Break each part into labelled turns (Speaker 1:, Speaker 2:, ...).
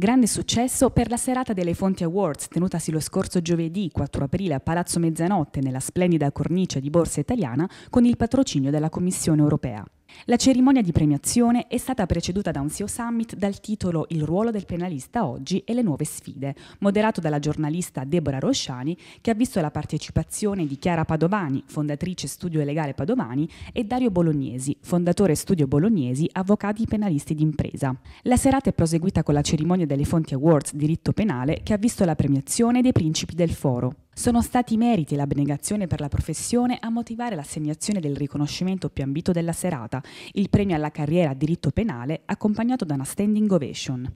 Speaker 1: Grande successo per la serata delle Fonti Awards tenutasi lo scorso giovedì 4 aprile a Palazzo Mezzanotte nella splendida cornice di Borsa Italiana con il patrocinio della Commissione europea. La cerimonia di premiazione è stata preceduta da un CEO Summit dal titolo Il ruolo del penalista oggi e le nuove sfide, moderato dalla giornalista Deborah Rosciani, che ha visto la partecipazione di Chiara Padovani, fondatrice Studio Legale Padovani, e Dario Bolognesi, fondatore Studio Bolognesi, avvocati penalisti d'impresa. La serata è proseguita con la cerimonia delle Fonti Awards Diritto Penale, che ha visto la premiazione dei principi del foro. Sono stati i meriti e l'abnegazione per la professione a motivare l'assegnazione del riconoscimento più ambito della serata, il premio alla carriera a diritto penale accompagnato da una standing ovation.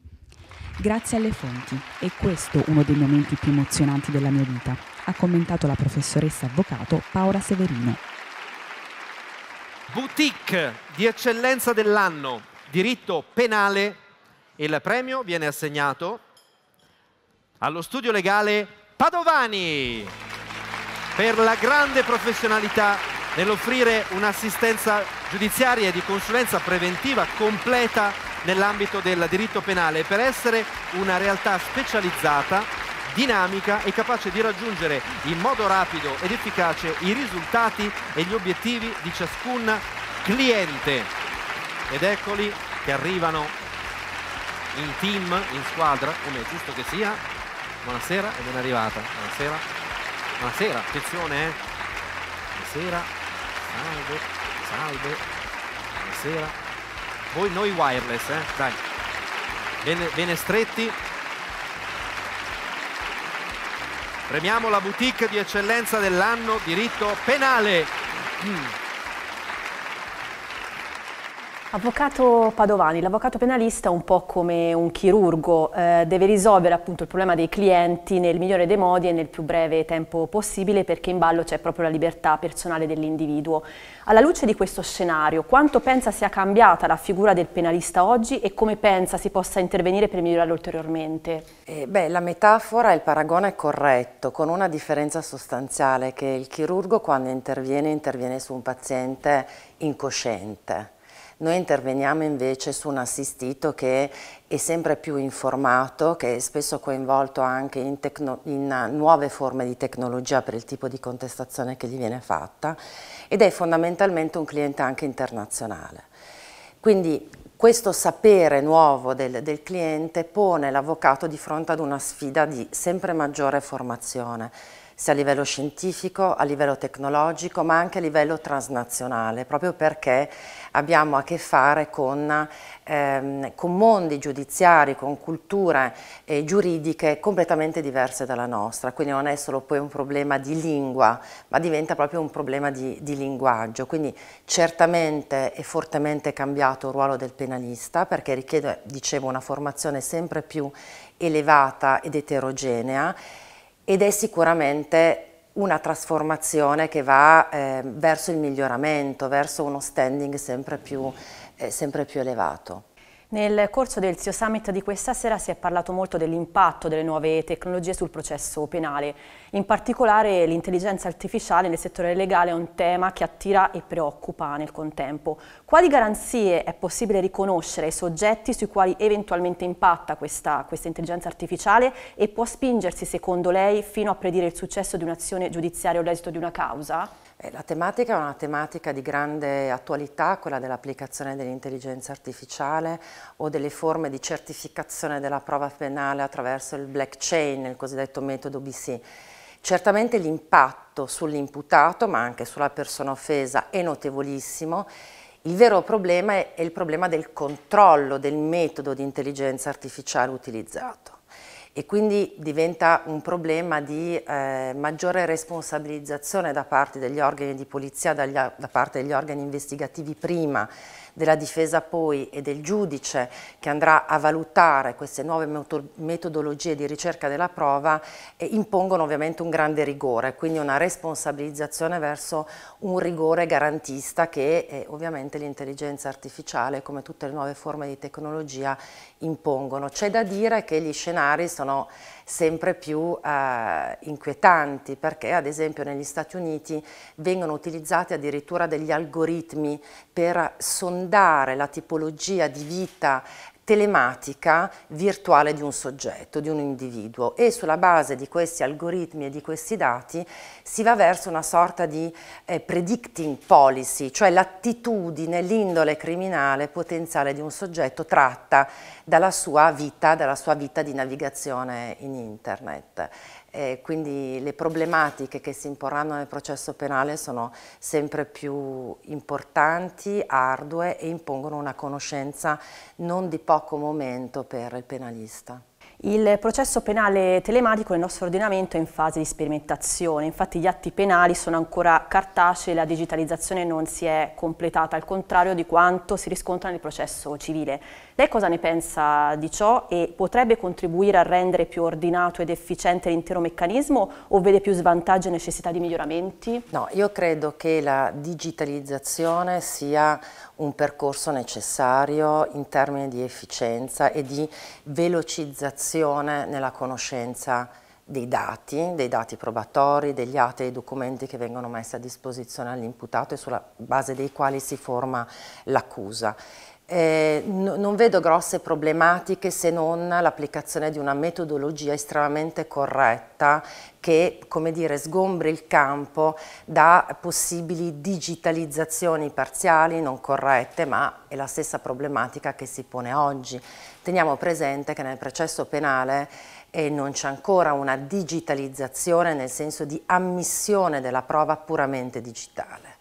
Speaker 1: Grazie alle fonti, è questo uno dei momenti più emozionanti della mia vita, ha commentato la professoressa avvocato Paola Severino.
Speaker 2: Boutique di eccellenza dell'anno, diritto penale, il premio viene assegnato allo studio legale Padovani per la grande professionalità nell'offrire un'assistenza giudiziaria e di consulenza preventiva completa nell'ambito del diritto penale per essere una realtà specializzata dinamica e capace di raggiungere in modo rapido ed efficace i risultati e gli obiettivi di ciascun cliente. Ed eccoli che arrivano in team, in squadra, come è giusto che sia, Buonasera e ben arrivata. Buonasera. Buonasera, attenzione eh. Buonasera. Salve. Salve. Buonasera. Voi noi wireless, eh. Dai. Bene, bene stretti. Premiamo la boutique di eccellenza dell'anno diritto penale. Mm.
Speaker 3: Avvocato Padovani, l'avvocato penalista è un po' come un chirurgo, eh, deve risolvere appunto il problema dei clienti nel migliore dei modi e nel più breve tempo possibile perché in ballo c'è proprio la libertà personale dell'individuo. Alla luce di questo scenario, quanto pensa sia
Speaker 4: cambiata la figura del penalista oggi e come pensa si possa intervenire per migliorarlo ulteriormente? Eh, beh, la metafora e il paragone è corretto, con una differenza sostanziale che il chirurgo quando interviene interviene su un paziente incosciente noi interveniamo invece su un assistito che è sempre più informato, che è spesso coinvolto anche in, in, nuove forme di tecnologia per il tipo di contestazione che gli viene fatta ed è fondamentalmente un cliente anche internazionale. Quindi questo sapere nuovo del, del cliente pone l'avvocato di fronte ad una sfida di sempre maggiore formazione sia a livello scientifico, a livello tecnologico, ma anche a livello transnazionale, proprio perché abbiamo a che fare con, ehm, con mondi giudiziari, con culture eh, giuridiche completamente diverse dalla nostra, quindi non è solo poi un problema di lingua, ma diventa proprio un problema di, di linguaggio, quindi certamente è fortemente cambiato il ruolo del penalista perché richiede, dicevo, una formazione sempre più elevata ed eterogenea ed è sicuramente una trasformazione che va eh, verso il miglioramento, verso uno standing sempre più, eh, sempre più elevato.
Speaker 3: Nel corso del CEO Summit di questa sera si è parlato molto dell'impatto delle nuove tecnologie sul processo penale. In particolare l'intelligenza artificiale nel settore legale è un tema che attira e preoccupa nel contempo. Quali garanzie è possibile riconoscere ai soggetti sui quali eventualmente impatta questa, questa intelligenza artificiale e può spingersi, secondo lei, fino a predire il successo di un'azione giudiziaria o l'esito di una
Speaker 4: causa? Eh, la tematica è una tematica di grande attualità, quella dell'applicazione dell'intelligenza artificiale o delle forme di certificazione della prova penale attraverso il blockchain, il cosiddetto metodo BC. Certamente l'impatto sull'imputato, ma anche sulla persona offesa, è notevolissimo. Il vero problema è, è il problema del controllo del metodo di intelligenza artificiale utilizzato e quindi diventa un problema di eh, maggiore responsabilizzazione da parte degli organi di polizia, dagli, da parte degli organi investigativi prima della difesa poi e del giudice che andrà a valutare queste nuove metodologie di ricerca della prova eh, impongono ovviamente un grande rigore, quindi una responsabilizzazione verso un rigore garantista che eh, ovviamente l'intelligenza artificiale come tutte le nuove forme di tecnologia impongono. C'è da dire che gli scenari sono sempre più eh, inquietanti perché ad esempio negli Stati Uniti vengono utilizzati addirittura degli algoritmi per sondare fondare la tipologia di vita telematica virtuale di un soggetto, di un individuo e sulla base di questi algoritmi e di questi dati si va verso una sorta di eh, predicting policy, cioè l'attitudine, l'indole criminale potenziale di un soggetto tratta dalla sua vita, dalla sua vita di navigazione in internet eh, quindi le problematiche che si imporranno nel processo penale sono sempre più importanti, ardue e impongono una conoscenza non di poco momento per il penalista.
Speaker 3: Il processo penale telematico nel nostro ordinamento è in fase di sperimentazione, infatti gli atti penali sono ancora cartacei e la digitalizzazione non si è completata, al contrario di quanto si riscontra nel processo civile. Lei cosa ne pensa di ciò e potrebbe contribuire a rendere più ordinato ed efficiente l'intero meccanismo o vede più svantaggi e necessità di miglioramenti?
Speaker 4: No, io credo che la digitalizzazione sia un percorso necessario in termini di efficienza e di velocizzazione formazione nella conoscenza dei dati, dei dati probatori, degli atti e dei documenti che vengono messi a disposizione all'imputato e sulla base dei quali si forma l'accusa. Eh, no, non vedo grosse problematiche se non l'applicazione di una metodologia estremamente corretta che come dire, sgombri il campo da possibili digitalizzazioni parziali non corrette, ma è la stessa problematica che si pone oggi. Teniamo presente che nel processo penale eh, non c'è ancora una digitalizzazione nel senso di ammissione della prova puramente digitale.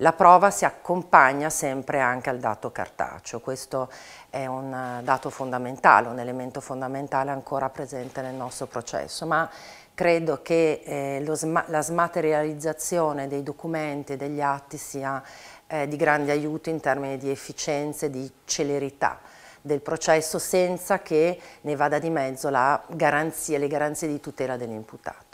Speaker 4: La prova si accompagna sempre anche al dato cartaceo, questo è un eh, dato fondamentale, un elemento fondamentale ancora presente nel nostro processo, ma credo che eh, sma la smaterializzazione dei documenti e degli atti sia eh, di grande aiuto in termini di efficienza e di celerità del processo senza che ne vada di mezzo garanzia, le garanzie di tutela dell'imputato.